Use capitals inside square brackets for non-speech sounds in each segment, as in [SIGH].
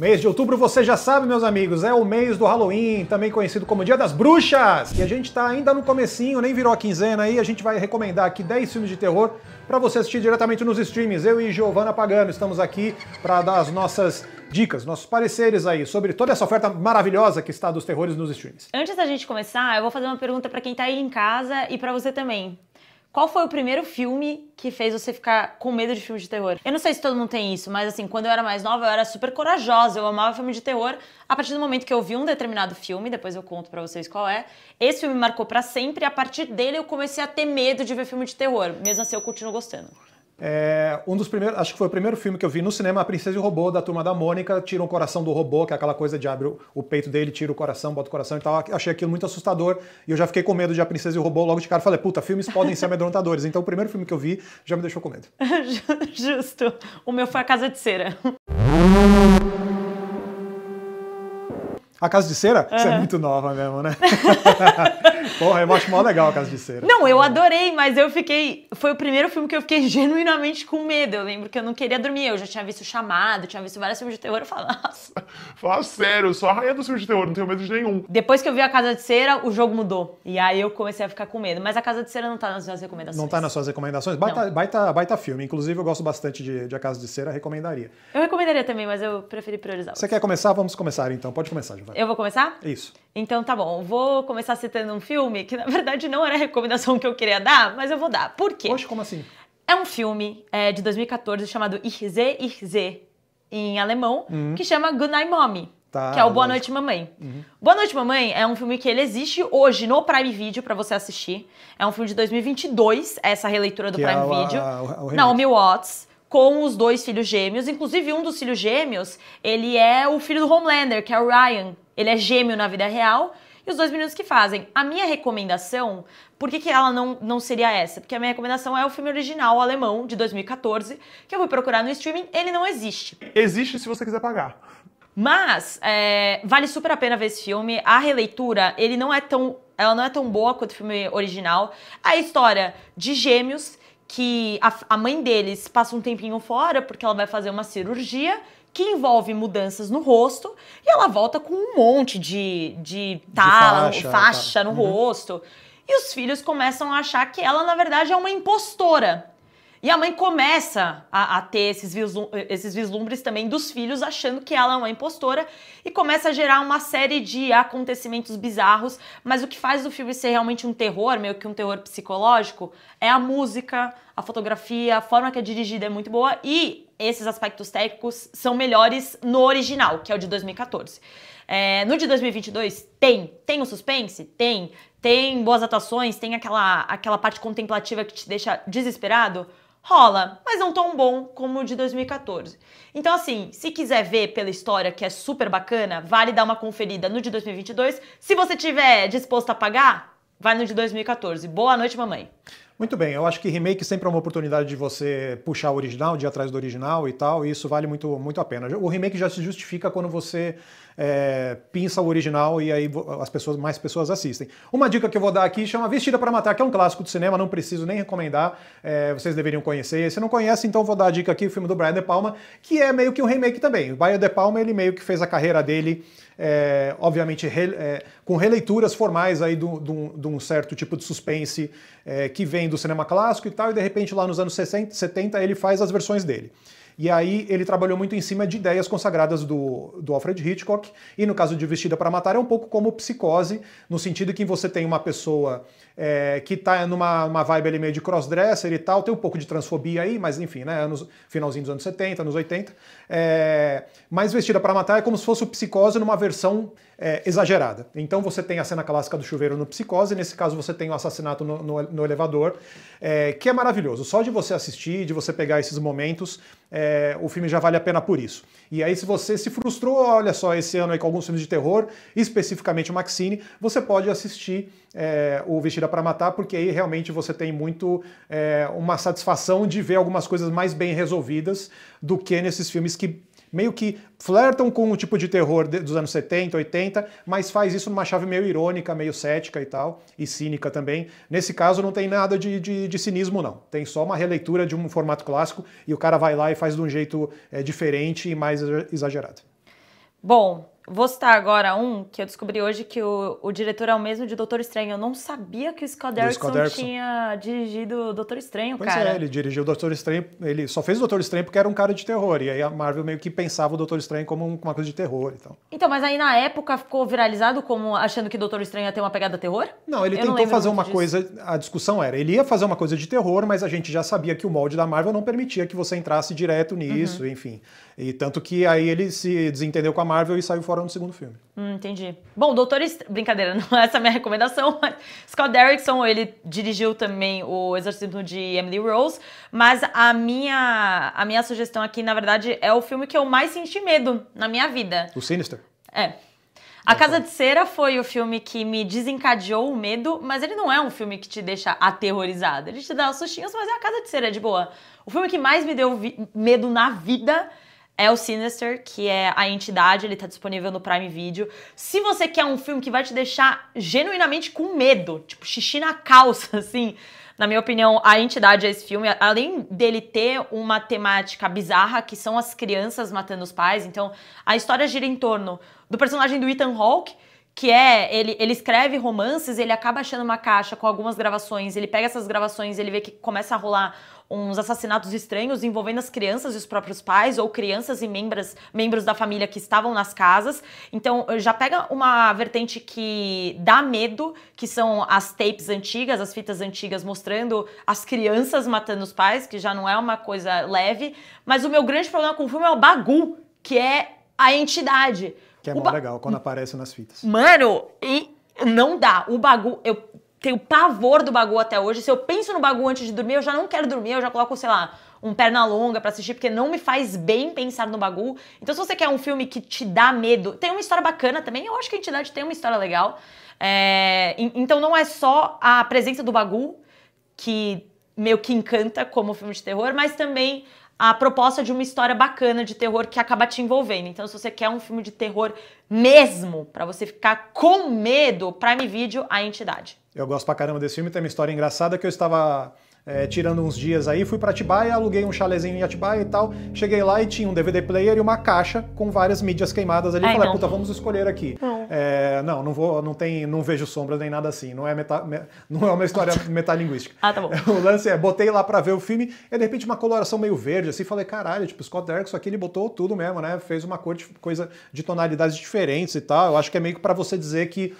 Mês de outubro, você já sabe, meus amigos, é o mês do Halloween, também conhecido como Dia das Bruxas. E a gente tá ainda no comecinho, nem virou a quinzena aí, a gente vai recomendar aqui 10 filmes de terror para você assistir diretamente nos streams. Eu e Giovana Pagano estamos aqui para dar as nossas dicas, nossos pareceres aí sobre toda essa oferta maravilhosa que está dos terrores nos streams. Antes da gente começar, eu vou fazer uma pergunta para quem tá aí em casa e para você também. Qual foi o primeiro filme que fez você ficar com medo de filme de terror? Eu não sei se todo mundo tem isso, mas assim, quando eu era mais nova, eu era super corajosa, eu amava filme de terror. A partir do momento que eu vi um determinado filme, depois eu conto para vocês qual é, esse filme marcou para sempre e a partir dele eu comecei a ter medo de ver filme de terror. Mesmo assim, eu continuo gostando. É, um dos primeiros, acho que foi o primeiro filme que eu vi no cinema, A Princesa e o Robô, da Turma da Mônica, tira o um coração do robô, que é aquela coisa de abre o, o, peito dele, tira o coração, bota o coração e tal. Achei aquilo muito assustador e eu já fiquei com medo de A Princesa e o Robô logo de cara. Falei, puta, filmes podem ser amedrontadores. Então o primeiro filme que eu vi já me deixou com medo. [LAUGHS] Justo. O meu foi A Casa de Cera. A Casa de Cera? Uhum. Você é muito nova mesmo, né? [LAUGHS] Porra, eu acho mó legal a Casa de Cera. Não, eu é. adorei, mas eu fiquei. Foi o primeiro filme que eu fiquei [LAUGHS] genuinamente com medo. Eu lembro que eu não queria dormir. Eu já tinha visto Chamado, tinha visto vários filmes de terror. Eu falava. nossa. Fala sério, só a rainha dos filmes de terror, não tenho medo de nenhum. Depois que eu vi a Casa de Cera, o jogo mudou. E aí eu comecei a ficar com medo. Mas a Casa de Cera não tá nas minhas recomendações. Não tá nas suas recomendações? Baita, baita, baita filme. Inclusive, eu gosto bastante de, de A Casa de Cera, recomendaria. Eu recomendaria também, mas eu preferi priorizar. Você quer começar? Vamos começar então. Pode começar, Giovanni. Vai. Eu vou começar? Isso. Então tá bom, vou começar citando um filme que na verdade não era a recomendação que eu queria dar, mas eu vou dar. Por quê? Poxa, como assim? É um filme é, de 2014 chamado Ich sehe, ich sehe, em alemão, hum. que chama Goodnight Mommy. Tá, que é o Boa Noite Mamãe. Uhum. Boa Noite Mamãe é um filme que ele existe hoje no Prime Video para você assistir. É um filme de 2022, essa releitura do que é Prime é o, Video. A, o, o Naomi Watts com os dois filhos gêmeos. Inclusive, um dos filhos gêmeos, ele é o filho do Homelander, que é o Ryan. Ele é gêmeo na vida real. E os dois meninos que fazem. A minha recomendação, por que, que ela não, não seria essa? Porque a minha recomendação é o filme original alemão de 2014, que eu fui procurar no streaming, ele não existe. Existe se você quiser pagar. Mas é, vale super a pena ver esse filme. A releitura, ele não é tão. Ela não é tão boa quanto o filme original. A história de gêmeos que a, a mãe deles passa um tempinho fora porque ela vai fazer uma cirurgia que envolve mudanças no rosto e ela volta com um monte de, de tala, de faixa, faixa tá. no uhum. rosto. E os filhos começam a achar que ela, na verdade, é uma impostora. E a mãe começa a, a ter esses, vislum, esses vislumbres também dos filhos, achando que ela é uma impostora, e começa a gerar uma série de acontecimentos bizarros. Mas o que faz o filme ser realmente um terror, meio que um terror psicológico, é a música, a fotografia, a forma que é dirigida é muito boa, e esses aspectos técnicos são melhores no original, que é o de 2014. É, no de 2022 tem, tem o suspense, tem, tem boas atuações, tem aquela aquela parte contemplativa que te deixa desesperado rola, mas não tão bom como o de 2014. Então, assim, se quiser ver pela história que é super bacana, vale dar uma conferida no de 2022. Se você tiver disposto a pagar, vai no de 2014. Boa noite, mamãe. Muito bem, eu acho que remake sempre é uma oportunidade de você puxar o original, de ir atrás do original e tal, e isso vale muito, muito a pena. O remake já se justifica quando você é, pinça o original e aí as pessoas, mais pessoas assistem. Uma dica que eu vou dar aqui chama Vestida para Matar, que é um clássico do cinema, não preciso nem recomendar, é, vocês deveriam conhecer. Se não conhece, então vou dar a dica aqui, o filme do Brian De Palma, que é meio que um remake também. O Brian De Palma, ele meio que fez a carreira dele, é, obviamente, re, é, com releituras formais aí de um certo tipo de suspense é, que vem do cinema clássico e tal, e de repente lá nos anos 60, 70 ele faz as versões dele. E aí ele trabalhou muito em cima de ideias consagradas do, do Alfred Hitchcock, e no caso de Vestida para Matar é um pouco como psicose, no sentido que você tem uma pessoa é, que tá numa uma vibe ali meio de crossdresser e tal, tem um pouco de transfobia aí, mas enfim, né, anos, finalzinho dos anos 70, anos 80, é, mas Vestida para Matar é como se fosse o Psicose numa versão é, exagerada. Então você tem a cena clássica do chuveiro no Psicose, nesse caso você tem o assassinato no, no, no elevador, é, que é maravilhoso. Só de você assistir, de você pegar esses momentos, é, o filme já vale a pena por isso. E aí se você se frustrou, olha só, esse ano aí com alguns filmes de terror, especificamente o Maxine, você pode assistir é, o Vestida para matar, porque aí realmente você tem muito é, uma satisfação de ver algumas coisas mais bem resolvidas do que nesses filmes que meio que flertam com o tipo de terror dos anos 70, 80, mas faz isso numa chave meio irônica, meio cética e tal, e cínica também. Nesse caso não tem nada de, de, de cinismo, não. Tem só uma releitura de um formato clássico e o cara vai lá e faz de um jeito é, diferente e mais exagerado. Bom, Vou citar agora um que eu descobri hoje que o, o diretor é o mesmo de Doutor Estranho. Eu não sabia que o Scott Derrickson tinha dirigido Doutor Estranho, pois é, cara. Pois é, ele dirigiu Doutor Estranho. Ele só fez o Doutor Estranho porque era um cara de terror. E aí a Marvel meio que pensava o Doutor Estranho como uma coisa de terror. Então, então mas aí na época ficou viralizado como achando que Doutor Estranho ia ter uma pegada terror? Não, ele eu tentou não fazer uma disso. coisa. A discussão era: ele ia fazer uma coisa de terror, mas a gente já sabia que o molde da Marvel não permitia que você entrasse direto nisso, uhum. enfim. E tanto que aí ele se desentendeu com a Marvel e saiu fora no segundo filme. Hum, entendi. Bom, Doutor... Brincadeira, [LAUGHS] não é essa é a minha recomendação, [LAUGHS] mas Scott Derrickson, ele dirigiu também o Exorcismo de Emily Rose, mas a minha, a minha sugestão aqui, na verdade, é o filme que eu mais senti medo na minha vida. O Sinister? É. A Casa de Cera foi o filme que me desencadeou o medo, mas ele não é um filme que te deixa aterrorizado. Ele te dá sustinhos, mas é a Casa de Cera, é de boa. O filme que mais me deu medo na vida é o Sinister, que é a entidade, ele tá disponível no Prime Video. Se você quer um filme que vai te deixar genuinamente com medo, tipo xixi na calça, [LAUGHS] assim, na minha opinião, a entidade é esse filme, além dele ter uma temática bizarra, que são as crianças matando os pais, então a história gira em torno do personagem do Ethan Hawke, que é, ele, ele escreve romances, ele acaba achando uma caixa com algumas gravações, ele pega essas gravações, ele vê que começa a rolar uns assassinatos estranhos envolvendo as crianças e os próprios pais, ou crianças e membros, membros da família que estavam nas casas. Então, já pega uma vertente que dá medo, que são as tapes antigas, as fitas antigas mostrando as crianças matando os pais, que já não é uma coisa leve. Mas o meu grande problema com o filme é o Bagu, que é a entidade. Que é muito legal quando aparece nas fitas. Mano, e não dá. O Bagu, eu tenho pavor do bagul até hoje. Se eu penso no bagul antes de dormir, eu já não quero dormir, eu já coloco, sei lá, um perna longa para assistir, porque não me faz bem pensar no bagul Então, se você quer um filme que te dá medo, tem uma história bacana também, eu acho que a entidade tem uma história legal. É, então, não é só a presença do bagul que meio que encanta como filme de terror, mas também a proposta de uma história bacana de terror que acaba te envolvendo. Então, se você quer um filme de terror mesmo, para você ficar com medo, Prime Video, a entidade. Eu gosto pra caramba desse filme, tem uma história engraçada que eu estava é, tirando uns dias aí, fui para Atibaia, aluguei um chalezinho em Atibaia e tal. Cheguei lá e tinha um DVD player e uma caixa com várias mídias queimadas ali. Ai, falei, não. puta, vamos escolher aqui. Não, é, não, não, vou, não tem, não vejo sombra nem nada assim. Não é, meta, me, não é uma história [LAUGHS] metalinguística. ah, tá bom. [LAUGHS] O lance é, botei lá para ver o filme e de repente uma coloração meio verde, assim, falei, caralho, tipo, Scott Derrickson aqui ele botou tudo mesmo, né? Fez uma cor de, coisa de tonalidades diferentes e tal. Eu acho que é meio que para você dizer que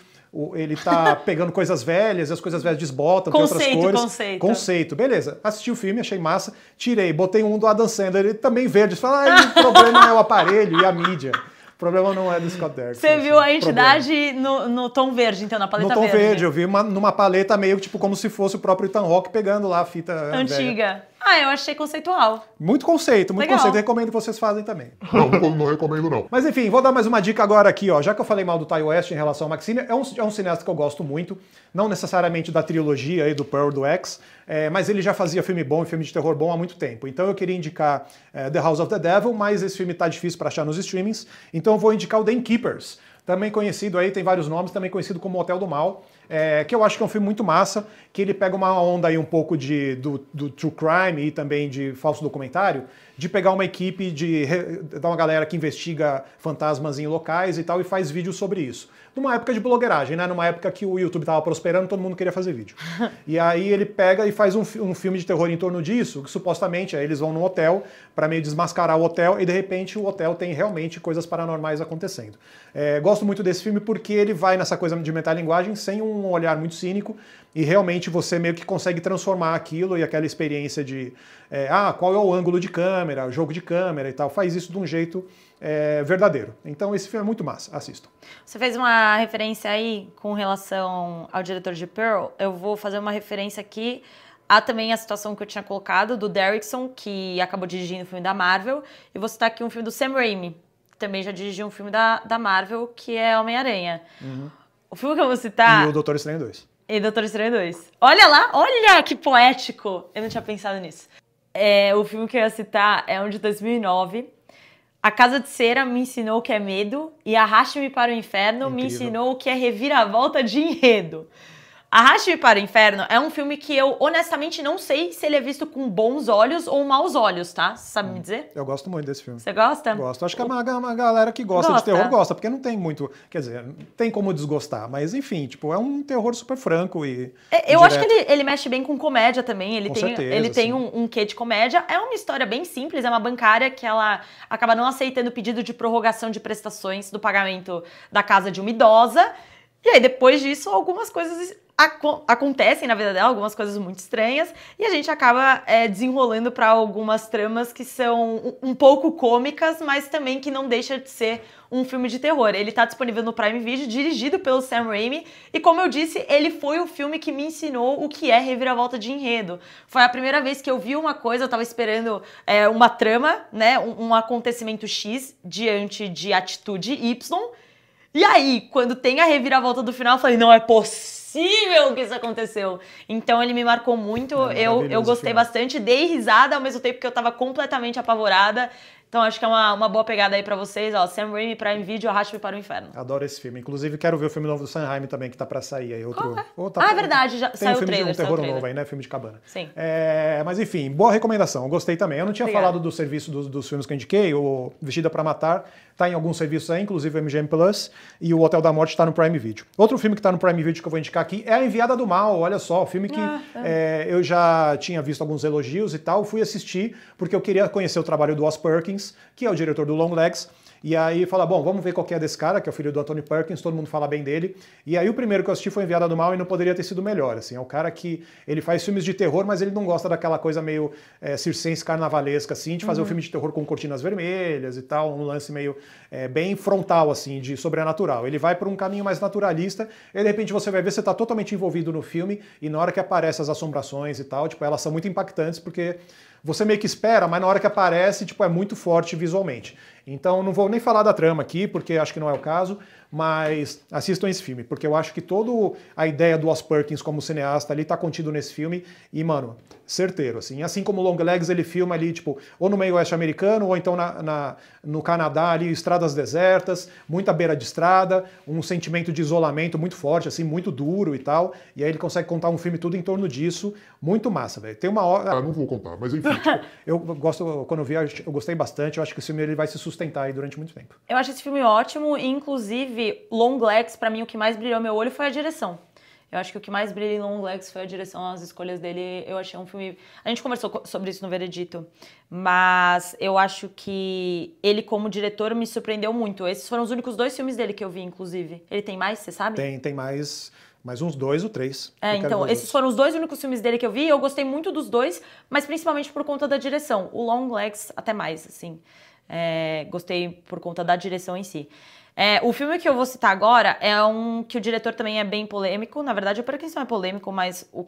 ele tá [LAUGHS] pegando coisas velhas, as coisas velhas desbotam, conceito, tem outras cores. Conceito, conceito. beleza. Assisti o filme, achei massa, tirei, botei um do Adam Sandler, ele também verde. Fala, ah, o problema é o aparelho e a mídia. O problema não é do Scott Derrickson. Você viu assim, a entidade no, no, tom verde, então, na paleta verde? No tom verde, verde eu vi uma, numa paleta meio tipo como se fosse o próprio Tan Rock pegando lá a fita antiga. Velha. Ah, eu achei conceitual. Muito conceito, muito Legal. conceito. Eu recomendo que vocês fazem também. Não, não recomendo não. Mas enfim, vou dar mais uma dica agora aqui, ó. Já que eu falei mal do Ty West em relação ao Maxine, é um, é um cineasta que eu gosto muito, não necessariamente da trilogia aí do Pearl do X, é, mas ele já fazia filme bom e filme de terror bom há muito tempo. Então eu queria indicar é, The House of the Devil, mas esse filme tá difícil para achar nos streamings, então eu vou indicar o The Keepers, também conhecido aí, tem vários nomes, também conhecido como Hotel do Mal é, que eu acho que é um filme muito massa, que ele pega uma onda aí um pouco de, do, do true crime e também de falso documentário, de pegar uma equipe, de dar uma galera que investiga fantasmas em locais e tal, e faz vídeo sobre isso. Numa época de blogueiragem, né? Numa época que o YouTube tava prosperando, todo mundo queria fazer vídeo. [LAUGHS] E aí ele pega e faz um, um filme de terror em torno disso, que supostamente aí eles vão num hotel para meio desmascarar o hotel, e de repente o hotel tem realmente coisas paranormais acontecendo. É, gosto muito desse filme porque ele vai nessa coisa de metalinguagem sem um um olhar muito cínico e realmente você meio que consegue transformar aquilo e aquela experiência de é, ah, qual é o ângulo de câmera, o jogo de câmera e tal, faz isso de um jeito é, verdadeiro. Então esse filme é muito massa, assistam. Você fez uma referência aí com relação ao diretor de Pearl, eu vou fazer uma referência aqui Há também a situação que eu tinha colocado do Derrickson, que acabou dirigindo o filme da Marvel, e vou citar aqui um filme do Sam Raimi, que também já dirigiu um filme da, da Marvel, que é Homem-Aranha. Uhum. O filme que eu vou citar. E o Doutor Estranho 2. E Doutor Estranho 2. Olha lá, olha que poético! Eu não tinha pensado nisso. É, o filme que eu ia citar é um de 2009. A Casa de Cera me ensinou o que é medo e Arraste-me para o Inferno Incrível. me ensinou o que é reviravolta de enredo. Arraste-me para o Inferno é um filme que eu honestamente não sei se ele é visto com bons olhos ou maus olhos, tá? Você sabe hum, me dizer? Eu gosto muito desse filme. Você gosta? Gosto. Acho que uma, uma galera que gosta, gosta, de terror gosta, porque não tem muito. Quer dizer, tem como desgostar, mas enfim, tipo, é um terror super franco e. É, eu acho que ele, ele, mexe bem com comédia também. Ele com tem, certeza, ele tem um, um quê de comédia. É uma história bem simples, é uma bancária que ela acaba não aceitando o pedido de prorrogação de prestações do pagamento da casa de uma idosa. E aí, depois disso, algumas coisas Aco acontecem na vida dela algumas coisas muito estranhas e a gente acaba é, desenrolando para algumas tramas que são um, pouco cômicas, mas também que não deixa de ser um filme de terror. Ele está disponível no Prime Video, dirigido pelo Sam Raimi, e como eu disse, ele foi o filme que me ensinou o que é reviravolta de enredo. Foi a primeira vez que eu vi uma coisa, eu estava esperando é, uma trama, né, um, um acontecimento X diante de atitude Y. E aí, quando tem a reviravolta do final, eu falei, não é possível possível que isso aconteceu. Então ele me marcou muito, é eu, eu gostei bastante, dei risada ao mesmo tempo que eu tava completamente apavorada. Então acho que é uma, uma boa pegada aí para vocês, ó. Sam Raimi Prime Video, Arraste para o Inferno. Adoro esse filme. Inclusive quero ver o filme novo do Raimi também que tá para sair aí outro. É? ah, é verdade, já Tem saiu um filme o trailer, de um terror novo aí, né? Filme de cabana. Sim. É... mas enfim, boa recomendação. Gostei também. Eu não tinha Obrigada. falado do serviço dos, dos filmes que eu indiquei, o Vestida para Matar, está em alguns serviços aí, inclusive o MGM Plus, e o Hotel da Morte está no Prime Video. Outro filme que está no Prime Video que eu vou indicar aqui é A Enviada do Mal, olha só, filme que ah, é. É, eu já tinha visto alguns elogios e tal, fui assistir porque eu queria conhecer o trabalho do Os Perkins, que é o diretor do Long Legs, e aí fala, bom, vamos ver qual que é desse cara, que é o filho do Anthony Perkins, todo mundo fala bem dele. E aí o primeiro que eu assisti foi Enviada do Mal e não poderia ter sido melhor, assim. É o cara que, ele faz filmes de terror, mas ele não gosta daquela coisa meio é, circense, carnavalesca, assim, de fazer uhum. um filme de terror com cortinas vermelhas e tal, um lance meio é, bem frontal, assim, de sobrenatural. Ele vai para um caminho mais naturalista, e de repente você vai ver, você está totalmente envolvido no filme, e na hora que aparecem as assombrações e tal, tipo, elas são muito impactantes, porque você meio que espera, mas na hora que aparece, tipo, é muito forte visualmente. Então não vou nem falar da trama aqui, porque acho que não é o caso, mas assistam esse filme, porque eu acho que toda a ideia do Os Perkins como cineasta ali tá contido nesse filme. E, mano, certeiro, assim. Assim como o Long Legs, ele filma ali, tipo, ou no meio oeste americano, ou então na, na, no Canadá, ali, estradas desertas, muita beira de estrada, um sentimento de isolamento muito forte, assim, muito duro e tal. E aí ele consegue contar um filme tudo em torno disso. Muito massa, velho. Tem uma hora. Ah, não vou contar, mas enfim. Tipo... [LAUGHS] eu gosto, quando eu vi, eu gostei bastante. Eu acho que esse filme ele vai se sustentar aí durante muito tempo. Eu acho esse filme ótimo, inclusive Inclusive, Long Legs, para mim, o que mais brilhou meu olho foi a direção. Eu acho que o que mais brilha em Long Legs foi a direção, as escolhas dele. Eu achei um filme. A gente conversou sobre isso no Veredito, mas eu acho que ele, como diretor, me surpreendeu muito. Esses foram os únicos dois filmes dele que eu vi, inclusive. Ele tem mais, você sabe? Tem, tem mais. Mais uns dois ou três. É, então, esses outros. foram os dois únicos filmes dele que eu vi. Eu gostei muito dos dois, mas principalmente por conta da direção. O Long Legs, até mais, assim. É, gostei por conta da direção em si. É, o filme que eu vou citar agora é um que o diretor também é bem polêmico. Na verdade, que não é polêmico, mas o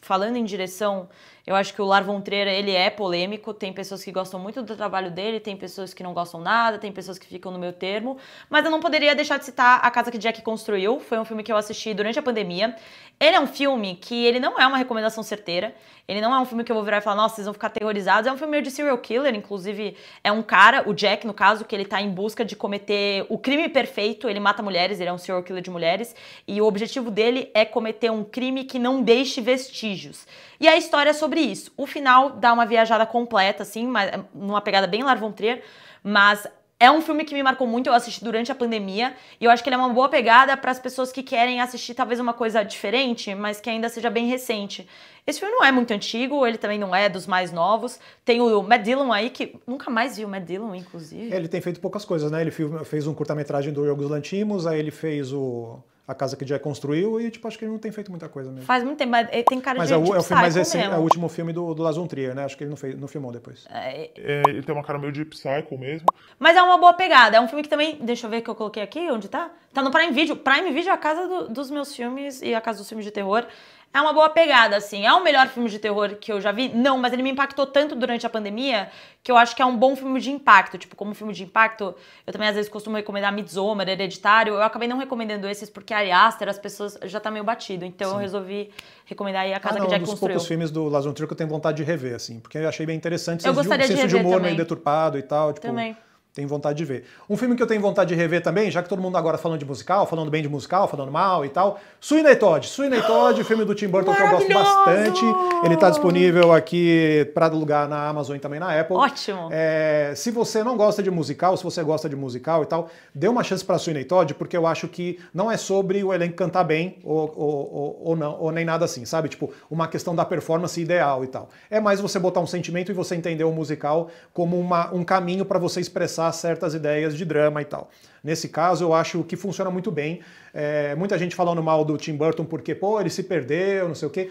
falando em direção, eu acho que o Lar Von ele é polêmico, tem pessoas que gostam muito do trabalho dele, tem pessoas que não gostam nada, tem pessoas que ficam no meu termo, mas eu não poderia deixar de citar A Casa que Jack Construiu, foi um filme que eu assisti durante a pandemia. Ele é um filme que ele não é uma recomendação certeira, ele não é um filme que eu vou virar e falar, nossa, vocês vão ficar aterrorizados, é um filme meio de serial killer, inclusive é um cara, o Jack no caso, que ele tá em busca de cometer o crime perfeito, ele mata mulheres, ele é um serial killer de mulheres, e o objetivo dele é cometer um crime que não deixe vestir vestígios. E a história é sobre isso. O final dá uma viajada completa, assim, mas numa pegada bem Larvon Trier, mas é um filme que me marcou muito, eu assisti durante a pandemia, e eu acho que ele é uma boa pegada para as pessoas que querem assistir talvez uma coisa diferente, mas que ainda seja bem recente. Esse filme não é muito antigo, ele também não é dos mais novos. Tem o Matt Dillon aí, que nunca mais vi o Matt Dillon, inclusive. É, ele tem feito poucas coisas, né? Ele fez um curta-metragem do Jogos Lantimos, aí ele fez o a casa que já construiu e, tipo, acho que ele não tem feito muita coisa mesmo. Faz muito tempo, mas ele tem cara mas de é, tipo, é o filme, Mas esse é mesmo. é o último filme do, do Lazon Trier, né? Acho que ele não, fez, não filmou depois. É... É, ele tem uma cara meio de Psycho mesmo. Mas é uma boa pegada. É um filme que também... Deixa eu ver que eu coloquei aqui, onde tá? Tá no Prime Video. Prime Video é a casa do, dos meus filmes e a casa dos filmes de terror é uma boa pegada, assim. É o melhor filme de terror que eu já vi? Não, mas ele me impactou tanto durante a pandemia que eu acho que é um bom filme de impacto. Tipo, como filme de impacto, eu também às vezes costumo recomendar Midsommar, Hereditário. Eu acabei não recomendando esses porque Ari Aster, as pessoas já tá meio batido. Então Sim. eu resolvi recomendar aí A Casa ah, não, que Jack um dos Construiu. poucos filmes do Trio que eu tenho vontade de rever, assim. Porque eu achei bem interessante. Eu gostaria de, de rever de humor também. meio deturpado e tal. Tipo, também. Tenho vontade de ver. Um filme que eu tenho vontade de rever também, já que todo mundo agora falando de musical, falando bem de musical, falando mal e tal, Sweeney Todd. Sweeney Todd, filme do Tim Burton que eu gosto bastante. Ele está disponível aqui para alugar na Amazon e também na Apple. Ótimo. É, se você não gosta de musical, se você gosta de musical e tal, dê uma chance para Sweeney Todd, porque eu acho que não é sobre o elenco cantar bem ou, ou, ou, ou não, ou nem nada assim, sabe? Tipo, uma questão da performance ideal e tal. É mais você botar um sentimento e você entender o musical como uma, um caminho para você expressar expressar certas ideias de drama e tal. Nesse caso, eu acho que funciona muito bem. É, muita gente falando mal do Tim Burton porque, pô, ele se perdeu, não sei o quê.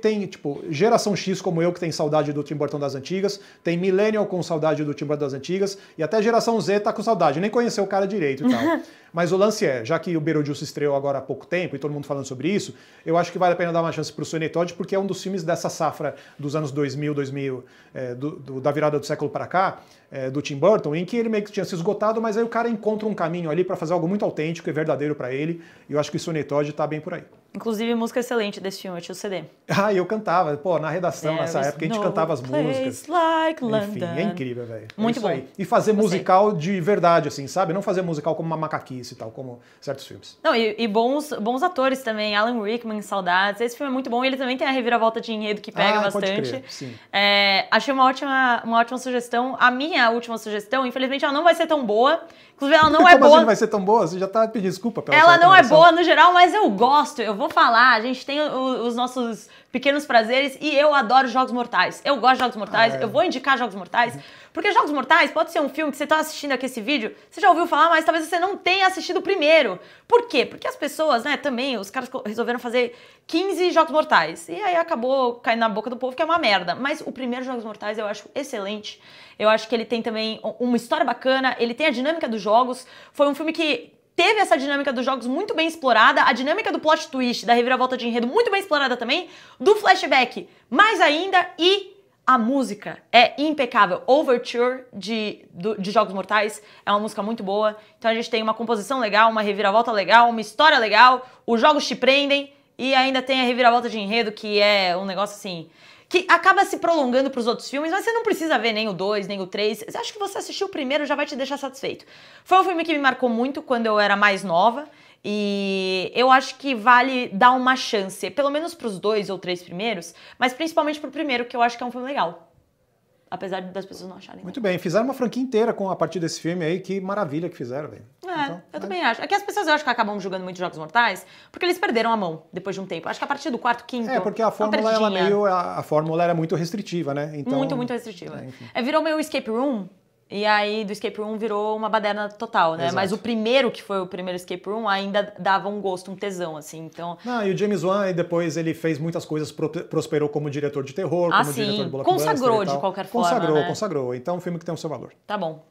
Tem, tipo, geração X como eu que tem saudade do Tim Burton das antigas, tem Millennial com saudade do Tim Burton das antigas, e até geração Z tá com saudade, nem conheceu o cara direito e tal. [LAUGHS] Mas o lance é, já que o Beetlejuice estreou agora há pouco tempo e todo mundo falando sobre isso, eu acho que vale a pena dar uma chance pro Sweeney Todd porque é um dos filmes dessa safra dos anos 2000, 2000, é, do, do, da virada do século para cá, é, do Tim Burton, em que ele meio que tinha se esgotado, mas aí o cara encontra um cara caminho ali para fazer algo muito autêntico e verdadeiro para ele. E eu acho que o Sonetóide está bem por aí. Inclusive, música excelente desse filme, eu tinha o CD. Ah, eu cantava. Pô, na redação, There é, nessa época, a gente cantava as músicas. Like London. Enfim, é incrível, velho. É muito é bom. Aí. E fazer musical de verdade, assim, sabe? Não fazer musical como uma macaquice e tal, como certos filmes. Não, e, e, bons, bons atores também. Alan Rickman, Saudades. Esse filme é muito bom e ele também tem a reviravolta de enredo que pega ah, bastante. Pode crer, sim. É, achei uma ótima, uma ótima sugestão. A minha última sugestão, infelizmente, ela não vai ser tão boa. Inclusive, ela não [LAUGHS] é como assim boa. Assim vai ser tão boa? Você já tá pedindo desculpa pela Ela não é boa no geral, mas eu gosto. Eu vou vou falar, a gente tem o, os nossos pequenos prazeres e eu adoro Jogos Mortais. Eu gosto de Jogos Mortais, ah, é. eu vou indicar Jogos Mortais, porque Jogos Mortais pode ser um filme que você está assistindo aqui esse vídeo, você já ouviu falar, mas talvez você não tenha assistido o primeiro. Por quê? Porque as pessoas, né, também, os caras resolveram fazer 15 Jogos Mortais. E aí acabou caindo na boca do povo que é uma merda. Mas o primeiro Jogos Mortais eu acho excelente. Eu acho que ele tem também uma história bacana, ele tem a dinâmica dos jogos. Foi um filme que teve essa dinâmica dos jogos muito bem explorada, a dinâmica do plot twist, da reviravolta de enredo muito bem explorada também, do flashback mais ainda e a música é impecável. Overture de, de Jogos Mortais é uma música muito boa. Então a gente tem uma composição legal, uma reviravolta legal, uma história legal, os jogos te prendem e ainda tem a reviravolta de enredo que é um negócio assim que acaba se prolongando para os outros filmes, mas você não precisa ver nem o 2, nem o 3. Acho que você assistiu o primeiro já vai te deixar satisfeito. Foi um filme que me marcou muito quando eu era mais nova. E eu acho que vale dar uma chance, pelo menos para os dois ou três primeiros, mas principalmente para o primeiro, que eu acho que é um filme legal apesar das pessoas não acharem. Muito bem, fizeram uma franquia inteira com a partir desse filme aí, que maravilha que fizeram, velho. É, então, eu é também acho. É que as pessoas eu acho que acabam jogando muito Jogos Mortais, porque eles perderam a mão depois de um tempo. Acho que a partir do quarto, quinto. É, porque a é fórmula ela meio a, a, fórmula era muito restritiva, né? Então, muito, muito restritiva. É, é virou meio escape room e aí do escape room virou uma baderna total, né? Exato. Mas o primeiro, que foi o primeiro escape room, ainda dava um gosto, um tesão, assim. Então... Não, e o James Wan, depois ele fez muitas coisas, prosperou como diretor de terror, ah, como sim. diretor de Assim, Consagrou de qualquer forma, Consagrou, né? consagrou. Então um filme que tem o seu valor. Tá bom.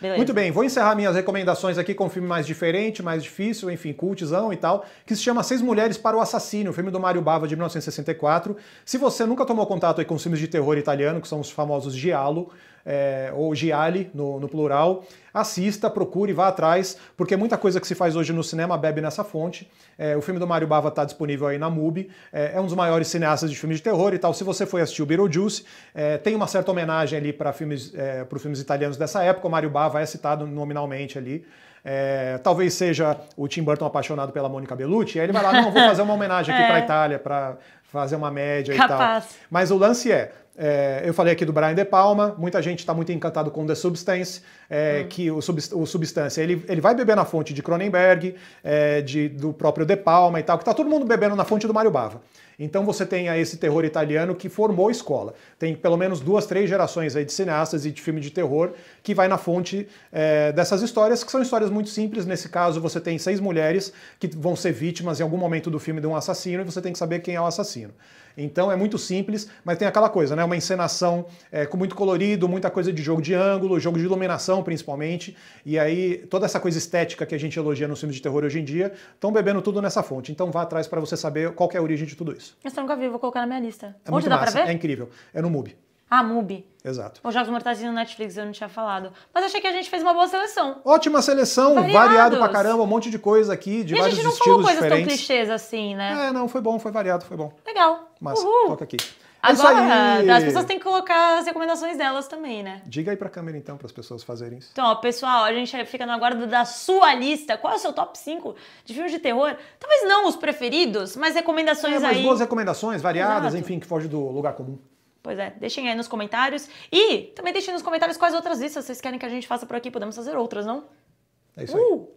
Beleza. Muito bem, vou encerrar minhas recomendações aqui com um filme mais diferente, mais difícil, enfim, cultizão e tal, que se chama Seis Mulheres para o Assassino, o filme do Mario Bava de 1964. Se você nunca tomou contato com os filmes de terror italiano, que são os famosos Giallo, é, ou Gialli no, no plural, assista, procure, vá atrás, porque muita coisa que se faz hoje no cinema bebe nessa fonte. É, o filme do Mario Bava está disponível aí na MUBI, é, é, um dos maiores cineastas de filmes de terror e tal. Se você foi assistir o Beetlejuice, é, tem uma certa homenagem ali para filmes, é, filmes italianos dessa época, o Mario Bava é citado nominalmente ali. É, talvez seja o Tim Burton apaixonado pela Mônica Bellucci, aí ele vai lá, não, vou fazer uma homenagem aqui [LAUGHS] é. para a Itália, para fazer uma média Capaz. e tal. Mas o lance é, é, eu falei aqui do Brian De Palma, muita gente está muito encantado com The Substance, é, hum. que o, sub, o Substância, ele, ele vai beber na fonte de Cronenberg, é, do próprio De Palma e tal, que está todo mundo bebendo na fonte do Mario Bava. Então você tem aí esse terror italiano que formou escola. Tem pelo menos duas, três gerações aí de cineastas e de filme de terror que vai na fonte é, dessas histórias, que são histórias muito simples. Nesse caso, você tem seis mulheres que vão ser vítimas em algum momento do filme de um assassino e você tem que saber quem é o assassino. Então é muito simples, mas tem aquela coisa, né? uma encenação é, com muito colorido, muita coisa de jogo de ângulo, jogo de iluminação principalmente, e aí toda essa coisa estética que a gente elogia nos filmes de terror hoje em dia, estão bebendo tudo nessa fonte. Então vá atrás para você saber qual é a origem de tudo isso. eu nunca vi, vou colocar na minha lista. É Onde dá pra ver? É incrível. É no MUBI. Ah, MUBI. Exato. Os Jogos Mortais no Netflix eu não tinha falado. Mas achei que a gente fez uma boa seleção. Ótima seleção, Variados. variado pra caramba, um monte de coisa aqui, de e vários estilos diferentes. a gente não falou coisas diferentes. tão clichês assim, né? É, não, foi bom, foi variado, foi bom. Legal. Mas, coloca toca aqui. É Agora, as pessoas têm que colocar as recomendações delas também, né? Diga aí pra câmera então, para as pessoas fazerem isso. Então, ó, pessoal, a gente fica na guarda da sua lista. Qual é o seu top 5 de filmes de terror? Talvez não os preferidos, mas recomendações é, mas aí. boas recomendações, variadas, Exato. enfim, que foge do lugar comum. Pois é, deixem aí nos comentários. E também deixem nos comentários quais outras listas vocês querem que a gente faça por aqui. Podemos fazer outras, não? É isso uh! aí.